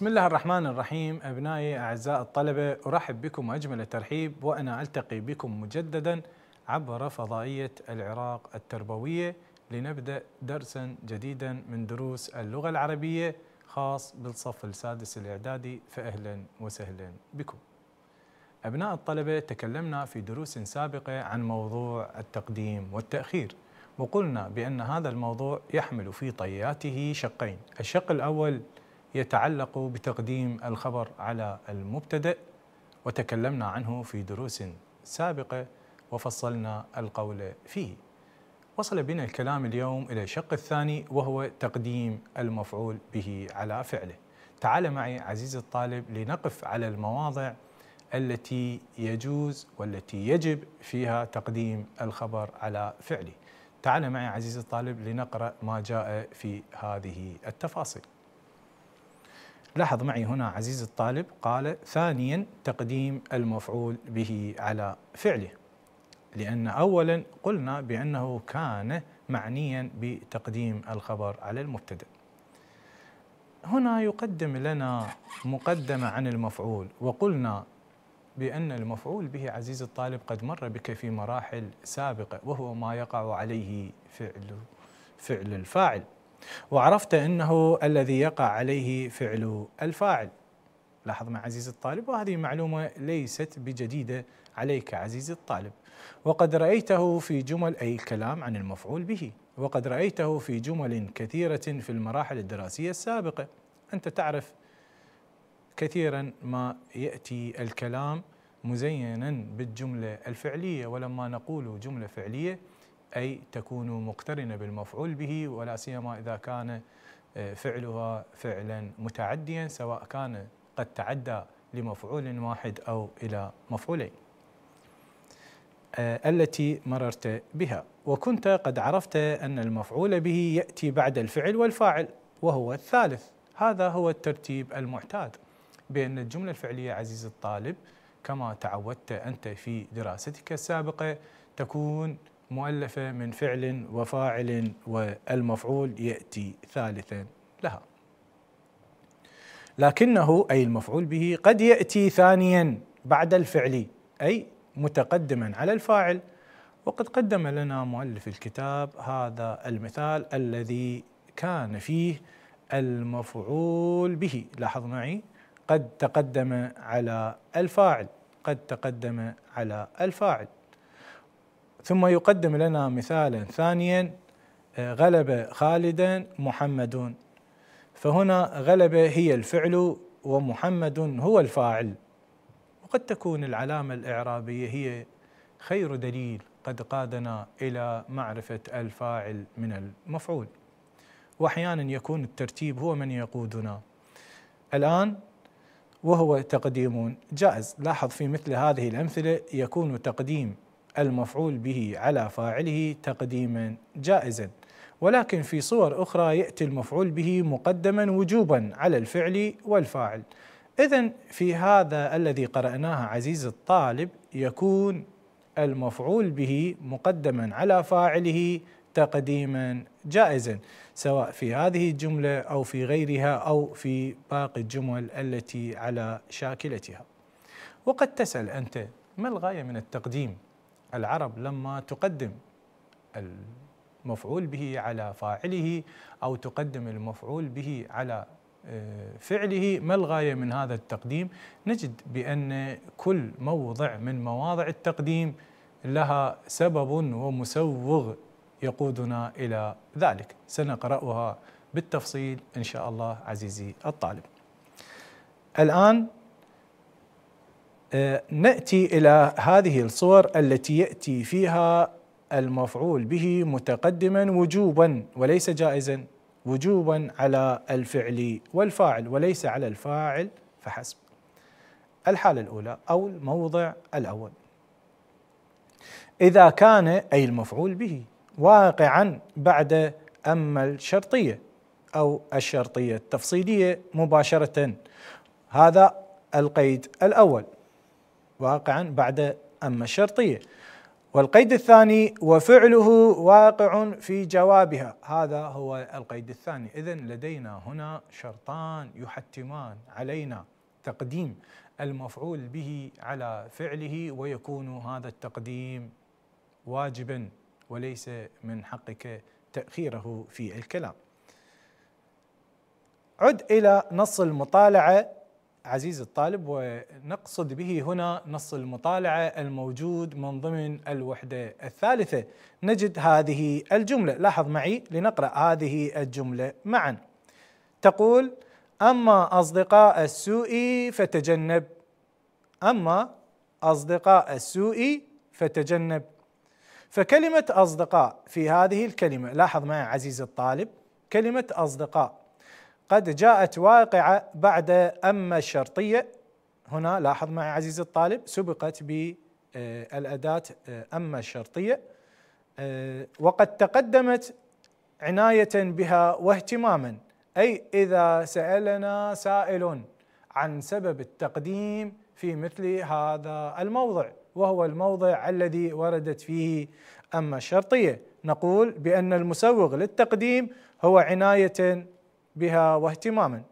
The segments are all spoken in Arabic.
بسم الله الرحمن الرحيم أبنائي أعزاء الطلبة أرحب بكم أجمل الترحيب وأنا ألتقي بكم مجددا عبر فضائية العراق التربوية لنبدأ درسا جديدا من دروس اللغة العربية خاص بالصف السادس الإعدادي فأهلا وسهلا بكم أبناء الطلبة تكلمنا في دروس سابقة عن موضوع التقديم والتأخير وقلنا بأن هذا الموضوع يحمل في طياته شقين الشق الأول يتعلق بتقديم الخبر على المبتدأ وتكلمنا عنه في دروس سابقة وفصلنا القول فيه وصل بنا الكلام اليوم إلى الشق الثاني وهو تقديم المفعول به على فعله تعال معي عزيزي الطالب لنقف على المواضع التي يجوز والتي يجب فيها تقديم الخبر على فعله تعال معي عزيزي الطالب لنقرأ ما جاء في هذه التفاصيل لاحظ معي هنا عزيز الطالب قال ثانيا تقديم المفعول به على فعله لأن أولا قلنا بأنه كان معنيا بتقديم الخبر على المبتدأ هنا يقدم لنا مقدمة عن المفعول وقلنا بأن المفعول به عزيز الطالب قد مر بك في مراحل سابقة وهو ما يقع عليه فعل فعل الفاعل وعرفت أنه الذي يقع عليه فعل الفاعل لاحظ مع عزيز الطالب وهذه معلومة ليست بجديدة عليك عزيز الطالب وقد رأيته في جمل أي الكلام عن المفعول به وقد رأيته في جمل كثيرة في المراحل الدراسية السابقة أنت تعرف كثيرا ما يأتي الكلام مزينا بالجملة الفعلية ولما نقول جملة فعلية أي تكون مقترنة بالمفعول به ولا سيما إذا كان آه، فعلها فعلا متعديا سواء كان قد تعدى لمفعول واحد أو إلى مفعولين آه، التي مررت بها وكنت قد عرفت أن المفعول به يأتي بعد الفعل والفاعل وهو الثالث هذا هو الترتيب المعتاد بأن الجملة الفعلية عزيز الطالب كما تعودت أنت في دراستك السابقة تكون مؤلفة من فعل وفاعل والمفعول يأتي ثالثا لها لكنه أي المفعول به قد يأتي ثانيا بعد الفعل أي متقدما على الفاعل وقد قدم لنا مؤلف الكتاب هذا المثال الذي كان فيه المفعول به لاحظ معي قد تقدم على الفاعل قد تقدم على الفاعل ثم يقدم لنا مثالا ثانيا غلب خالدا محمد فهنا غلب هي الفعل ومحمد هو الفاعل وقد تكون العلامة الإعرابية هي خير دليل قد قادنا إلى معرفة الفاعل من المفعول وأحيانا يكون الترتيب هو من يقودنا الآن وهو تقديم جائز لاحظ في مثل هذه الأمثلة يكون تقديم المفعول به على فاعله تقديما جائزا ولكن في صور أخرى يأتي المفعول به مقدما وجوبا على الفعل والفاعل إذا في هذا الذي قرأناه عزيز الطالب يكون المفعول به مقدما على فاعله تقديما جائزا سواء في هذه الجملة أو في غيرها أو في باقي الجمل التي على شاكلتها وقد تسأل أنت ما الغاية من التقديم العرب لما تقدم المفعول به على فاعله او تقدم المفعول به على آه، فعله ما الغايه من هذا التقديم؟ نجد بان كل موضع من مواضع التقديم لها سبب ومسوغ يقودنا الى ذلك، سنقراها بالتفصيل ان شاء الله عزيزي الطالب. الان ناتي الى هذه الصور التي ياتي فيها المفعول به متقدما وجوبا وليس جائزا وجوبا على الفعل والفاعل وليس على الفاعل فحسب الحالة الأولى أو الموضع الأول إذا كان أي المفعول به واقعا بعد أما الشرطية أو الشرطية التفصيلية مباشرة هذا القيد الأول واقعا بعد أما الشرطية والقيد الثاني وفعله واقع في جوابها هذا هو القيد الثاني إذا لدينا هنا شرطان يحتمان علينا تقديم المفعول به على فعله ويكون هذا التقديم واجبا وليس من حقك تأخيره في الكلام عد إلى نص المطالعة عزيز الطالب ونقصد به هنا نص المطالعة الموجود من ضمن الوحدة الثالثة نجد هذه الجملة لاحظ معي لنقرأ هذه الجملة معا تقول أما أصدقاء السوء فتجنب أما أصدقاء السوء فتجنب فكلمة أصدقاء في هذه الكلمة لاحظ معي عزيزي الطالب كلمة أصدقاء قد جاءت واقعة بعد أما الشرطية هنا لاحظ معي عزيزي الطالب سبقت بالأداة آه، أما آه، الشرطية آه، وقد تقدمت عناية بها واهتماما أي إذا سألنا سائل عن سبب التقديم في مثل هذا الموضع وهو الموضع الذي وردت فيه أما الشرطية نقول بأن المسوغ للتقديم هو عناية بها واهتماما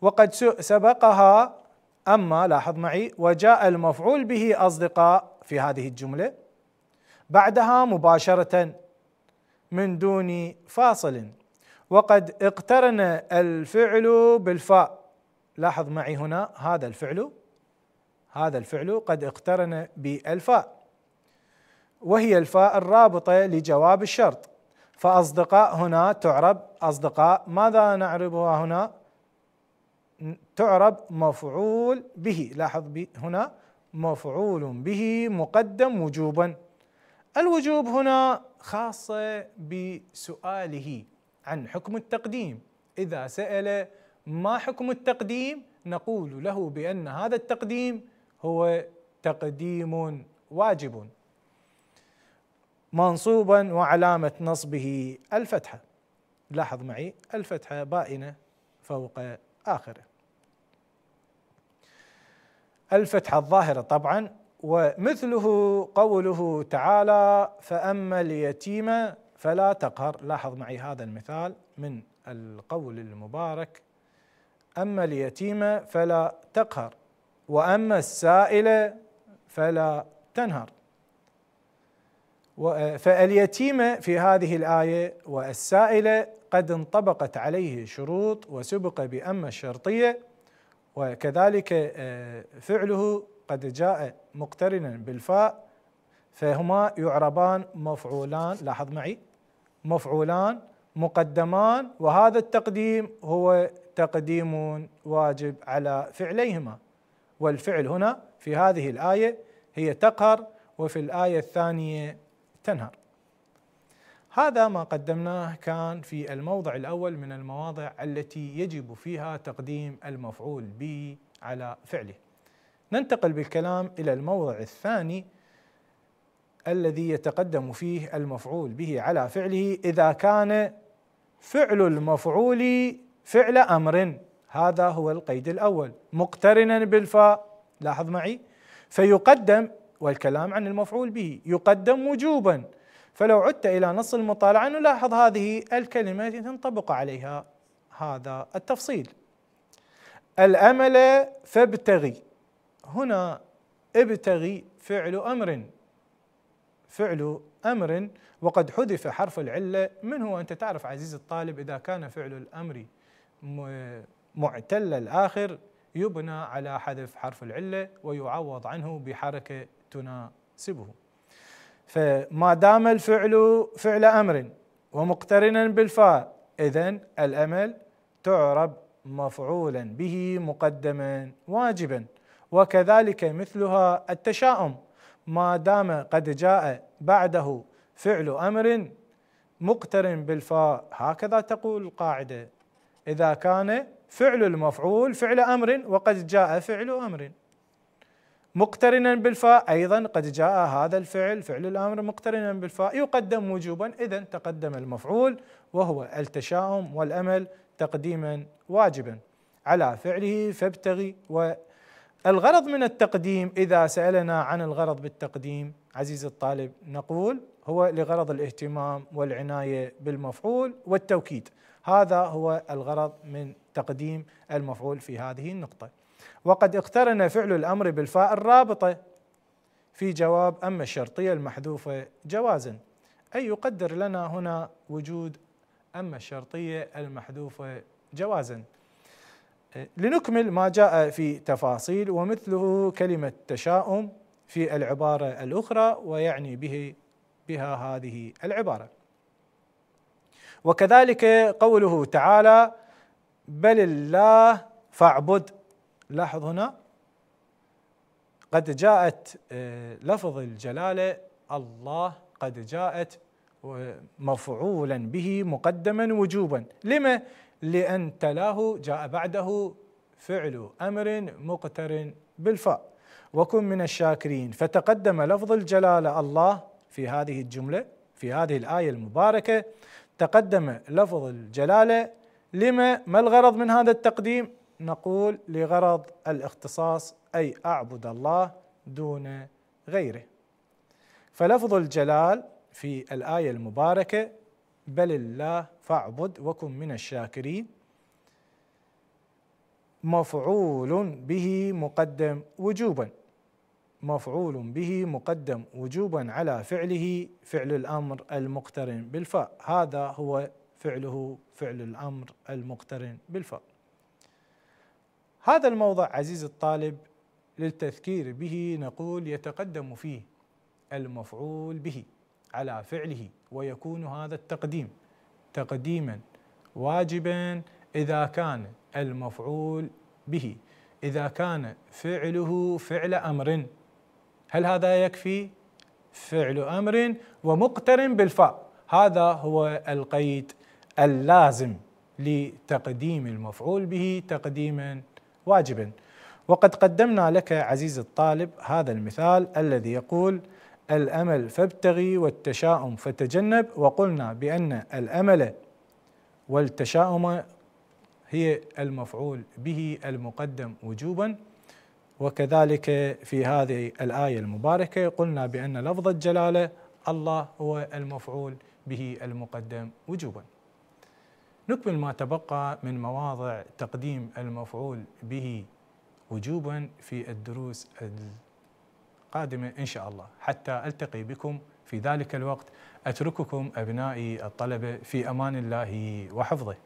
وقد سبقها أما لاحظ معي وجاء المفعول به أصدقاء في هذه الجملة بعدها مباشرة من دون فاصل وقد اقترن الفعل بالفاء لاحظ معي هنا هذا الفعل هذا الفعل قد اقترن بالفاء وهي الفاء الرابطة لجواب الشرط فأصدقاء هنا تعرب أصدقاء ماذا نعربها هنا تعرب مفعول به لاحظ بي هنا مفعول به مقدم وجوبا الوجوب هنا خاصة بسؤاله عن حكم التقديم إذا سأل ما حكم التقديم نقول له بأن هذا التقديم هو تقديم واجب منصوبا وعلامة نصبه الفتحة لاحظ معي الفتحة بائنة فوق آخره الفتحة الظاهرة طبعا ومثله قوله تعالى فأما اليتيم فلا تقهر لاحظ معي هذا المثال من القول المبارك أما اليتيم فلا تقهر وأما السائل فلا تنهر فاليتيم في هذه الآية والسائلة قد انطبقت عليه شروط وسبق بأما الشرطية وكذلك آه، فعله قد جاء مقترنا بالفاء فهما يعربان مفعولان لاحظ معي مفعولان مقدمان وهذا التقديم هو تقديم واجب على فعليهما والفعل هنا في هذه الآية هي تقهر وفي الآية الثانية تنهار هذا ما قدمناه كان في الموضع الأول من المواضع التي يجب فيها تقديم المفعول به على فعله ننتقل بالكلام إلى الموضع الثاني الذي يتقدم فيه المفعول به على فعله إذا كان فعل المفعول فعل أمر هذا هو القيد الأول مقترنا بالفاء لاحظ معي فيقدم والكلام عن المفعول به يقدم وجوبا فلو عدت إلى نص المطالعة نلاحظ هذه الكلمة تنطبق عليها هذا التفصيل الأمل فابتغي هنا ابتغي فعل أمر فعل أمر وقد حذف حرف العلة منه أنت تعرف عزيزي الطالب إذا كان فعل الأمر معتل الآخر يبنى على حذف حرف العلة ويعوض عنه بحركة تناسبه فما دام الفعل فعل امر ومقترنا بالفاء اذا الامل تعرب مفعولا به مقدما واجبا وكذلك مثلها التشاؤم ما دام قد جاء بعده فعل امر مقترن بالفاء هكذا تقول القاعده اذا كان فعل المفعول فعل امر وقد جاء فعل امر مقترنا بالفاء أيضا قد جاء هذا الفعل فعل الأمر مقترنا بالفاء يقدم وجوبا إذا تقدم المفعول وهو التشاؤم والأمل تقديما واجبا على فعله فابتغي والغرض من التقديم إذا سألنا عن الغرض بالتقديم عزيزي الطالب نقول هو لغرض الاهتمام والعناية بالمفعول والتوكيد هذا هو الغرض من تقديم المفعول في هذه النقطة وقد اقترن فعل الامر بالفاء الرابطه في جواب اما الشرطيه المحذوفه جوازا اي يقدر لنا هنا وجود اما الشرطيه المحذوفه جوازا أه، لنكمل ما جاء في تفاصيل ومثله كلمه تشاؤم في العباره الاخرى ويعني به بها هذه العباره وكذلك قوله تعالى بل الله فاعبد لاحظ هنا قد جاءت آه، لفظ الجلاله الله قد جاءت مفعولا به مقدما وجوبا لما لان تلاه جاء بعده فعل امر مقترن بالفاء وكن من الشاكرين فتقدم لفظ الجلاله الله في هذه الجمله في هذه الايه المباركه تقدم لفظ الجلاله لما ما الغرض من هذا التقديم نقول لغرض الاختصاص أي أعبد الله دون غيره فلفظ الجلال في الآية المباركة بل الله فاعبد وكن من الشاكرين مفعول به مقدم وجوبا مفعول به مقدم وجوبا على فعله فعل الامر المقترن بالفاء هذا هو فعله فعل الامر المقترن بالفاء هذا الموضع عزيز الطالب للتذكير به نقول يتقدم فيه المفعول به على فعله ويكون هذا التقديم تقديما واجبا اذا كان المفعول به اذا كان فعله فعل امر هل هذا يكفي فعل امر ومقترن بالفاء هذا هو القيد اللازم لتقديم المفعول به تقديما واجبا وقد قدمنا لك عزيزي الطالب هذا المثال الذي يقول الامل فابتغي والتشاؤم فتجنب وقلنا بان الامل والتشاؤم هي المفعول به المقدم وجوبا وكذلك في هذه الايه المباركه قلنا بان لفظ الجلاله الله هو المفعول به المقدم وجوبا نكمل ما تبقى من مواضع تقديم المفعول به وجوبا في الدروس القادمة إن شاء الله حتى ألتقي بكم في ذلك الوقت أترككم أبنائي الطلبة في أمان الله وحفظه